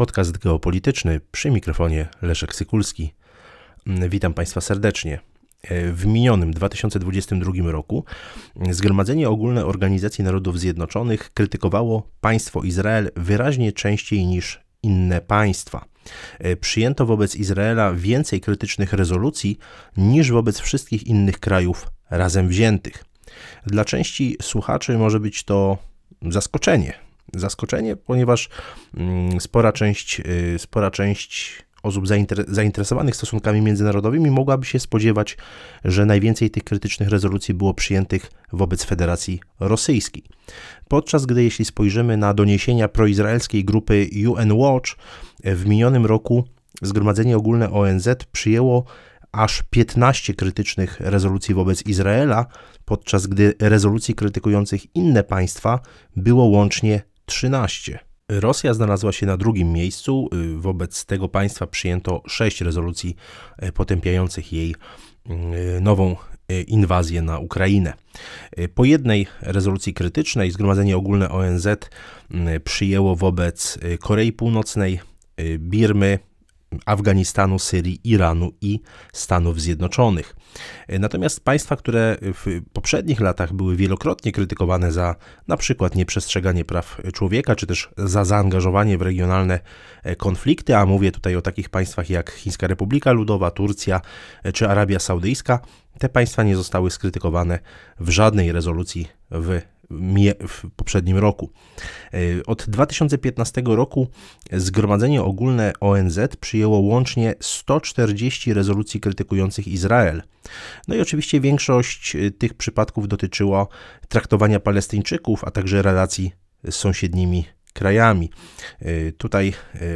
Podcast geopolityczny przy mikrofonie Leszek Sykulski. Mm, witam Państwa serdecznie. E, w minionym 2022 roku mm, Zgromadzenie Ogólne Organizacji Narodów Zjednoczonych krytykowało państwo Izrael wyraźnie częściej niż inne państwa. E, przyjęto wobec Izraela więcej krytycznych rezolucji niż wobec wszystkich innych krajów razem wziętych. Dla części słuchaczy może być to zaskoczenie, zaskoczenie, ponieważ mm, spora część, y, spora część osób zainteresowanych stosunkami międzynarodowymi mogłaby się spodziewać, że najwięcej tych krytycznych rezolucji było przyjętych wobec Federacji Rosyjskiej. Podczas gdy jeśli spojrzymy na doniesienia proizraelskiej grupy UN Watch, w minionym roku Zgromadzenie Ogólne ONZ przyjęło aż 15 krytycznych rezolucji wobec Izraela, podczas gdy rezolucji krytykujących inne państwa było łącznie 13. Rosja znalazła się na drugim miejscu. Y, wobec tego państwa przyjęto sześć rezolucji y, potępiających jej y, nową inwazję na Ukrainę. Po jednej rezolucji krytycznej Zgromadzenie Ogólne ONZ przyjęło wobec Korei Północnej, Birmy, Afganistanu, Syrii, Iranu i Stanów Zjednoczonych. E, natomiast państwa, które w poprzednich latach były wielokrotnie krytykowane za na przykład nieprzestrzeganie praw człowieka, czy też za zaangażowanie w regionalne e, konflikty, a mówię tutaj o takich państwach jak Chińska Republika Ludowa, Turcja e, czy Arabia Saudyjska, te państwa nie zostały skrytykowane w żadnej rezolucji w w poprzednim roku. E, od 2015 roku Zgromadzenie Ogólne ONZ przyjęło łącznie 140 rezolucji krytykujących Izrael. No i oczywiście większość e, tych przypadków dotyczyło traktowania Palestyńczyków, a także relacji z sąsiednimi krajami. E, tutaj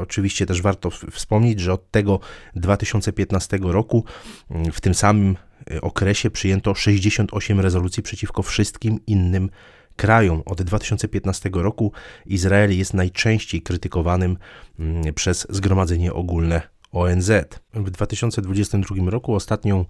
oczywiście też warto wspomnieć, że od tego 2015 roku mm, w tym samym okresie przyjęto 68 rezolucji przeciwko wszystkim innym kraju. Od 2015 roku Izrael jest najczęściej krytykowanym mm, przez Zgromadzenie Ogólne ONZ. W 2022 roku ostatnią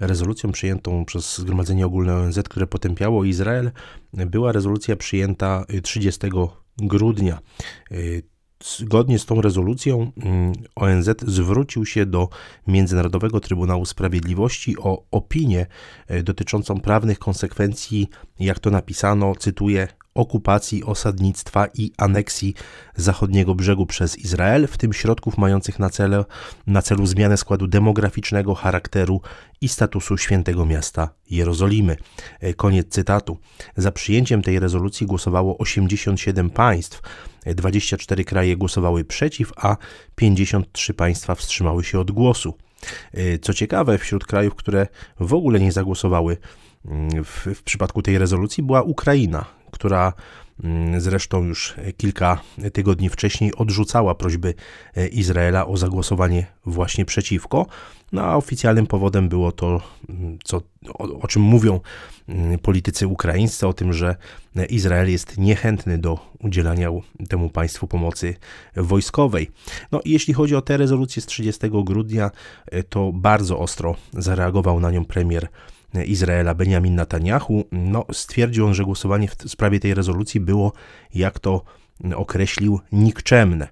rezolucją przyjętą przez Zgromadzenie Ogólne ONZ, które potępiało Izrael, była rezolucja przyjęta 30 y, grudnia. Y, Zgodnie z tą rezolucją mm, ONZ zwrócił się do Międzynarodowego Trybunału Sprawiedliwości o opinię e, dotyczącą prawnych konsekwencji, jak to napisano, cytuję, okupacji, osadnictwa i aneksji zachodniego brzegu przez Izrael, w tym środków mających na, celu na celu zmianę składu demograficznego, charakteru i statusu świętego miasta Jerozolimy. E, koniec cytatu. Za przyjęciem tej rezolucji głosowało 87 państw 24 kraje głosowały przeciw, a 53 państwa wstrzymały się od głosu. Y, co ciekawe, wśród krajów, które w ogóle nie zagłosowały mm, w, w przypadku tej rezolucji, była Ukraina, która Mm, zresztą już kilka tygodni wcześniej odrzucała prośby e, Izraela o zagłosowanie właśnie przeciwko. No a oficjalnym powodem było to, mm, co, o, o czym mówią mm, politycy ukraińscy, o tym, że e, Izrael jest niechętny do udzielania temu państwu pomocy wojskowej. No i jeśli chodzi o tę rezolucję z 30 grudnia, e, to bardzo ostro zareagował na nią premier Izraela Benjamin Netanyahu, no, stwierdził on, że głosowanie w sprawie tej rezolucji było, jak to określił, nikczemne.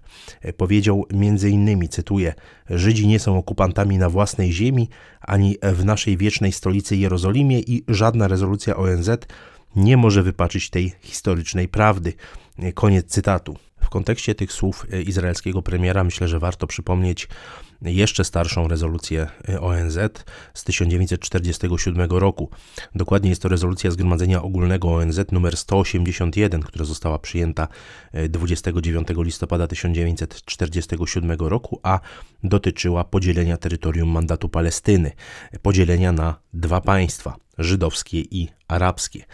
Powiedział między innymi, cytuję, Żydzi nie są okupantami na własnej ziemi, ani w naszej wiecznej stolicy Jerozolimie i żadna rezolucja ONZ nie może wypaczyć tej historycznej prawdy. Koniec cytatu. W kontekście tych słów e, izraelskiego premiera myślę, że warto przypomnieć jeszcze starszą rezolucję e, ONZ z 1947 roku. Dokładnie jest to rezolucja Zgromadzenia Ogólnego ONZ nr 181, która została przyjęta 29 e, listopada 1947 roku, a dotyczyła podzielenia terytorium mandatu Palestyny, e, podzielenia na dwa państwa żydowskie i arabskie.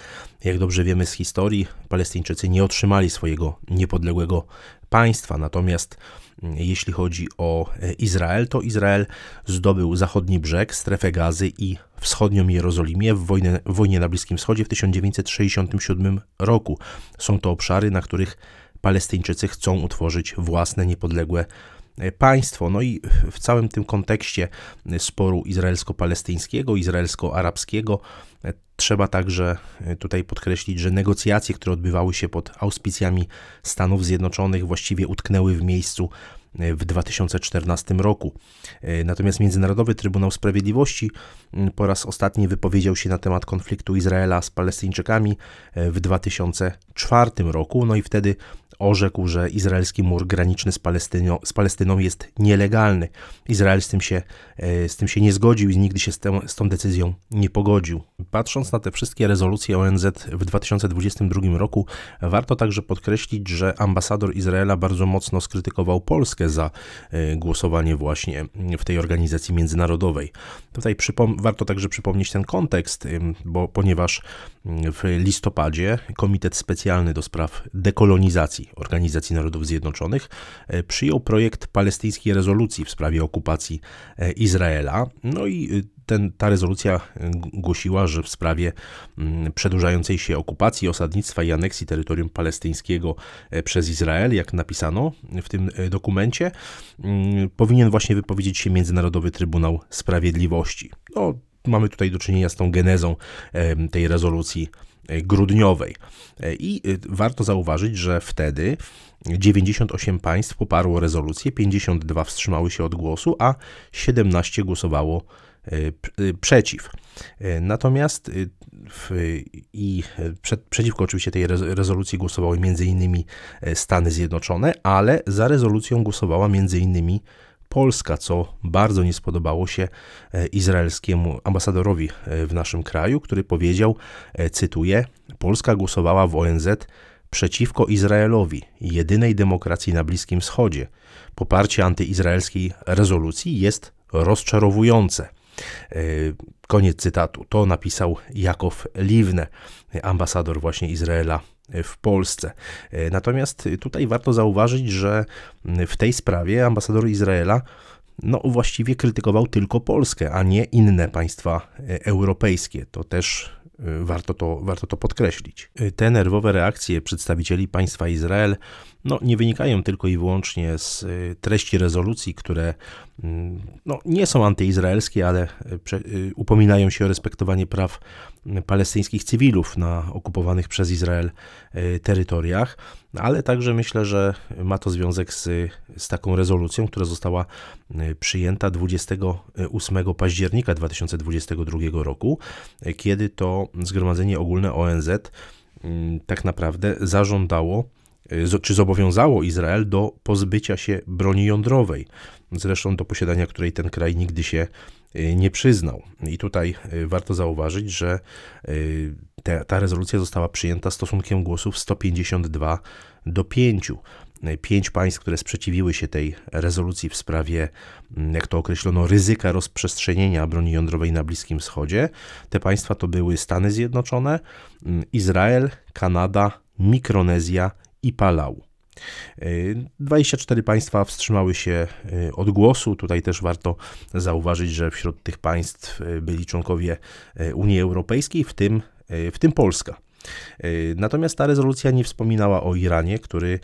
Jak dobrze wiemy z historii, Palestyńczycy nie otrzymali swojego niepodległego państwa. Natomiast mm, jeśli chodzi o e, Izrael, to Izrael zdobył zachodni brzeg, strefę gazy i wschodnią Jerozolimię w wojnie, w wojnie na Bliskim Wschodzie w 1967 roku. Są to obszary, na których Palestyńczycy chcą utworzyć własne niepodległe e, państwo. No i w całym tym kontekście e, sporu izraelsko-palestyńskiego, izraelsko-arabskiego, Trzeba także y, tutaj podkreślić, że negocjacje, które odbywały się pod auspicjami Stanów Zjednoczonych, właściwie utknęły w miejscu y, w 2014 roku. Y, natomiast Międzynarodowy Trybunał Sprawiedliwości po raz ostatni wypowiedział się na temat konfliktu Izraela z Palestyńczykami w 2004 roku, no i wtedy orzekł, że izraelski mur graniczny z Palestyną, z Palestyną jest nielegalny. Izrael z tym, się, e, z tym się nie zgodził i nigdy się z, tym, z tą decyzją nie pogodził. Patrząc na te wszystkie rezolucje ONZ w 2022 roku, warto także podkreślić, że ambasador Izraela bardzo mocno skrytykował Polskę za e, głosowanie właśnie w tej organizacji międzynarodowej. Tutaj warto także przypomnieć ten kontekst, bo ponieważ mm, w listopadzie Komitet Specjalny do Spraw Dekolonizacji Organizacji Narodów Zjednoczonych e, przyjął projekt palestyńskiej rezolucji w sprawie okupacji e, Izraela. No i e, ten, ta rezolucja głosiła, że w sprawie mm, przedłużającej się okupacji, osadnictwa i aneksji terytorium palestyńskiego przez Izrael, jak napisano w tym dokumencie, mm, powinien właśnie wypowiedzieć się Międzynarodowy Trybunał Sprawiedliwości. No, mamy tutaj do czynienia z tą genezą tej rezolucji E, grudniowej. E, I e, warto zauważyć, że wtedy 98 państw poparło rezolucję, 52 wstrzymały się od głosu, a 17 głosowało przeciw. Natomiast w, i przed, przeciwko oczywiście tej rezolucji głosowały m.in. Stany Zjednoczone, ale za rezolucją głosowała m.in. Polska, co bardzo nie spodobało się e, izraelskiemu ambasadorowi e, w naszym kraju, który powiedział, e, cytuję, Polska głosowała w ONZ przeciwko Izraelowi, jedynej demokracji na Bliskim Wschodzie. Poparcie antyizraelskiej rezolucji jest rozczarowujące. E, koniec cytatu. To napisał Jakow Liwne, ambasador właśnie Izraela w Polsce. E, natomiast tutaj warto zauważyć, że w tej sprawie ambasador Izraela no właściwie krytykował tylko Polskę, a nie inne państwa e, europejskie. To też warto to, warto to podkreślić. Te nerwowe reakcje przedstawicieli państwa Izrael no, nie wynikają tylko i wyłącznie z y, treści rezolucji, które mm, no, nie są antyizraelskie, ale y, y, upominają się o respektowanie praw palestyńskich cywilów na okupowanych przez Izrael terytoriach, no, ale także myślę, że ma to związek z, z taką rezolucją, która została przyjęta 28 października 2022 roku, kiedy to Zgromadzenie Ogólne ONZ mm, tak naprawdę zażądało E, czy zobowiązało Izrael do pozbycia się broni jądrowej, zresztą do posiadania której ten kraj nigdy się e, nie przyznał. I tutaj e, warto zauważyć, że ta rezolucja została przyjęta stosunkiem głosów 152 do 5 pięć państw, które sprzeciwiły się tej rezolucji w sprawie, mm, jak to określono, ryzyka rozprzestrzenienia broni jądrowej na Bliskim Wschodzie. Te państwa to były Stany Zjednoczone, mm, Izrael, Kanada, Mikronezja i Palau. 24 y, państwa wstrzymały się y, od głosu. Tutaj też warto zauważyć, że wśród tych państw y, byli członkowie Unii Europejskiej, w tym, w tym Polska. Natomiast ta rezolucja nie wspominała o Iranie, który,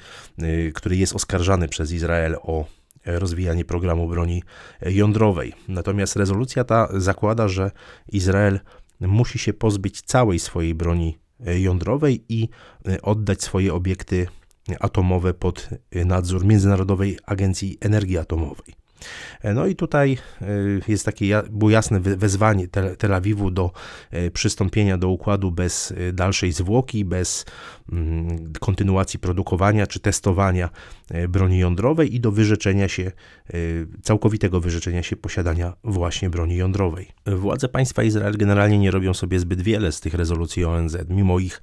który jest oskarżany przez Izrael o e, rozwijanie programu broni jądrowej. Natomiast rezolucja ta zakłada, że Izrael musi się pozbyć całej swojej broni jądrowej i e, oddać swoje obiekty atomowe pod e, nadzór Międzynarodowej Agencji Energii Atomowej. E, no i tutaj e, jest takie, było jasne wezwanie Tel Awiwu do e, przystąpienia do układu bez dalszej zwłoki, bez mm, kontynuacji produkowania czy testowania broni jądrowej i do wyrzeczenia się, całkowitego wyrzeczenia się posiadania właśnie broni jądrowej. Władze państwa Izrael generalnie nie robią sobie zbyt wiele z tych rezolucji ONZ, mimo ich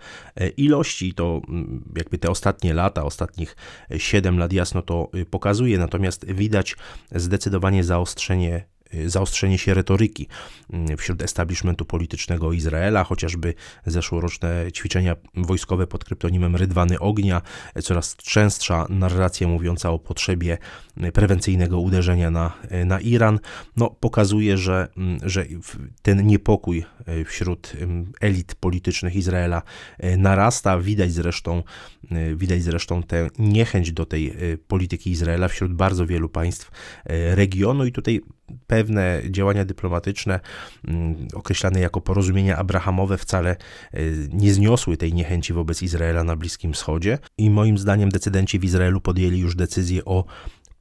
ilości, to mm, jakby te ostatnie lata, ostatnich 7 lat jasno to y, pokazuje, natomiast widać z zdecydowanie zaostrzenie Y, zaostrzenie się retoryki mm, wśród establishmentu politycznego Izraela, chociażby zeszłoroczne ćwiczenia wojskowe pod kryptonimem Rydwany Ognia, y, coraz częstsza narracja mówiąca o potrzebie y, prewencyjnego uderzenia na, na Iran, no, pokazuje, że, mm, że ten niepokój wśród elit politycznych Izraela narasta. Widać zresztą, widać zresztą tę niechęć do tej polityki Izraela wśród bardzo wielu państw regionu i tutaj pewne działania dyplomatyczne, mm, określane jako porozumienia abrahamowe, wcale e, nie zniosły tej niechęci wobec Izraela na Bliskim Wschodzie. I moim zdaniem decydenci w Izraelu podjęli już decyzję o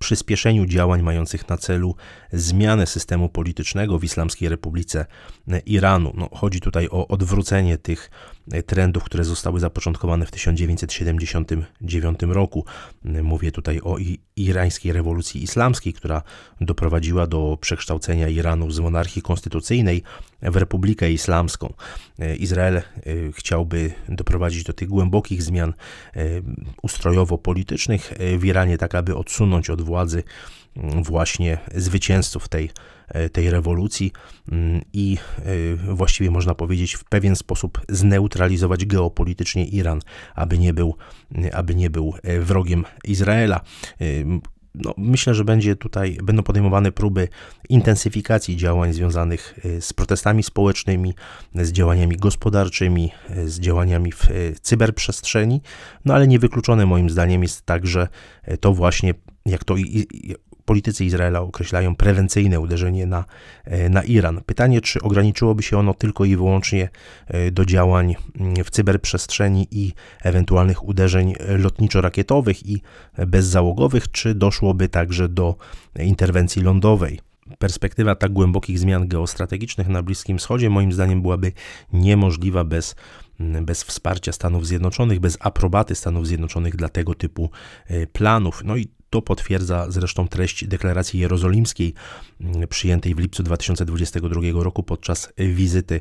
przyspieszeniu działań mających na celu zmianę systemu politycznego w Islamskiej Republice Iranu. No, chodzi tutaj o odwrócenie tych e, trendów, które zostały zapoczątkowane w 1979 roku. E, mówię tutaj o irańskiej rewolucji islamskiej, która doprowadziła do przekształcenia Iranu z monarchii konstytucyjnej w Republikę Islamską. E, Izrael e, chciałby doprowadzić do tych głębokich zmian e, ustrojowo-politycznych w Iranie, tak aby odsunąć od władzy mm, właśnie zwycięzców tej, tej rewolucji mm, i właściwie można powiedzieć w pewien sposób zneutralizować geopolitycznie Iran, aby nie był, mm, aby nie był wrogiem Izraela no, myślę, że będzie tutaj, będą podejmowane próby intensyfikacji działań związanych y, z protestami społecznymi, z działaniami gospodarczymi, y, z działaniami w y, cyberprzestrzeni, no ale niewykluczone moim zdaniem jest także to właśnie, jak to politycy Izraela określają prewencyjne uderzenie na, e, na Iran. Pytanie, czy ograniczyłoby się ono tylko i wyłącznie e, do działań mm, w cyberprzestrzeni i ewentualnych uderzeń lotniczo-rakietowych i bezzałogowych, czy doszłoby także do interwencji lądowej? perspektywa tak głębokich zmian geostrategicznych na Bliskim Wschodzie, moim zdaniem, byłaby niemożliwa bez, mm, bez wsparcia Stanów Zjednoczonych, bez aprobaty Stanów Zjednoczonych dla tego typu e, planów. No i to potwierdza zresztą treść deklaracji jerozolimskiej mm, przyjętej w lipcu 2022 roku podczas wizyty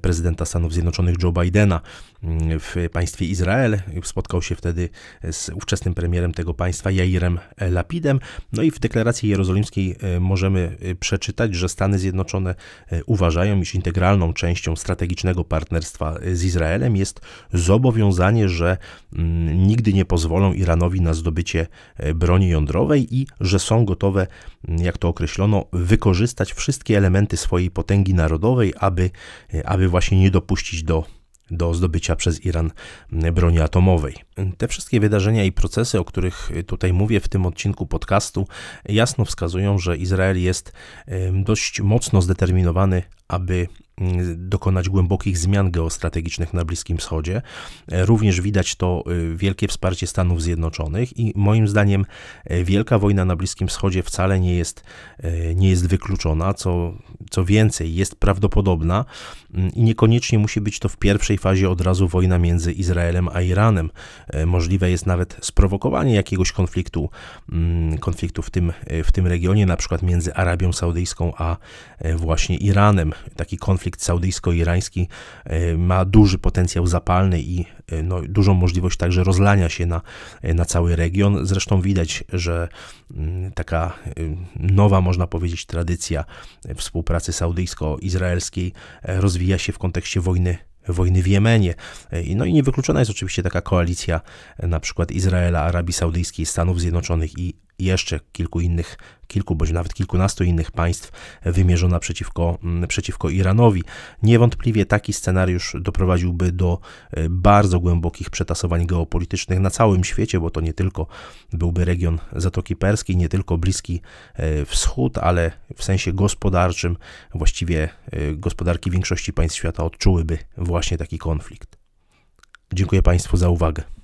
prezydenta Stanów Zjednoczonych Joe Bidena mm, w państwie Izrael. Spotkał się wtedy z ówczesnym premierem tego państwa, Jairem Lapidem. No i w deklaracji jerozolimskiej e, możemy e, przeczytać, że Stany Zjednoczone e, uważają, iż integralną częścią strategicznego partnerstwa z Izraelem jest zobowiązanie, że mm, nigdy nie pozwolą Iranowi na zdobycie broni broni jądrowej i że są gotowe, jak to określono, wykorzystać wszystkie elementy swojej potęgi narodowej, aby, aby właśnie nie dopuścić do do zdobycia przez Iran broni atomowej. Te wszystkie wydarzenia i procesy, o których tutaj mówię w tym odcinku podcastu, jasno wskazują, że Izrael jest dość mocno zdeterminowany, aby dokonać głębokich zmian geostrategicznych na Bliskim Wschodzie. E, również widać to e, wielkie wsparcie Stanów Zjednoczonych i moim zdaniem e, wielka wojna na Bliskim Wschodzie wcale nie jest, nie jest wykluczona, co, co więcej, jest prawdopodobna mm, i niekoniecznie musi być to w pierwszej fazie od razu wojna między Izraelem a Iranem. Możliwe jest nawet sprowokowanie jakiegoś konfliktu, mm, konfliktu w tym, w tym regionie, na przykład między Arabią Saudyjską a właśnie Iranem. Taki konflikt konflikt saudyjsko-irański e, ma duży potencjał zapalny i e, no, dużą możliwość także rozlania się na, e, na cały region. Zresztą widać, że mm, taka nowa, można powiedzieć, tradycja współpracy saudyjsko-izraelskiej rozwija się w kontekście wojny wojny w Jemenie. No i niewykluczona jest oczywiście taka koalicja na przykład Izraela, Arabii Saudyjskiej, Stanów Zjednoczonych i jeszcze kilku innych, kilku bądź nawet kilkunastu innych państw wymierzona przeciwko, mm, przeciwko Iranowi. Niewątpliwie taki scenariusz doprowadziłby do e, bardzo głębokich przetasowań geopolitycznych na całym świecie, bo to nie tylko byłby region Zatoki Perskiej, nie tylko Bliski e, Wschód, ale w sensie gospodarczym właściwie e, gospodarki większości państw świata odczułyby właśnie taki konflikt. Dziękuję Państwu za uwagę.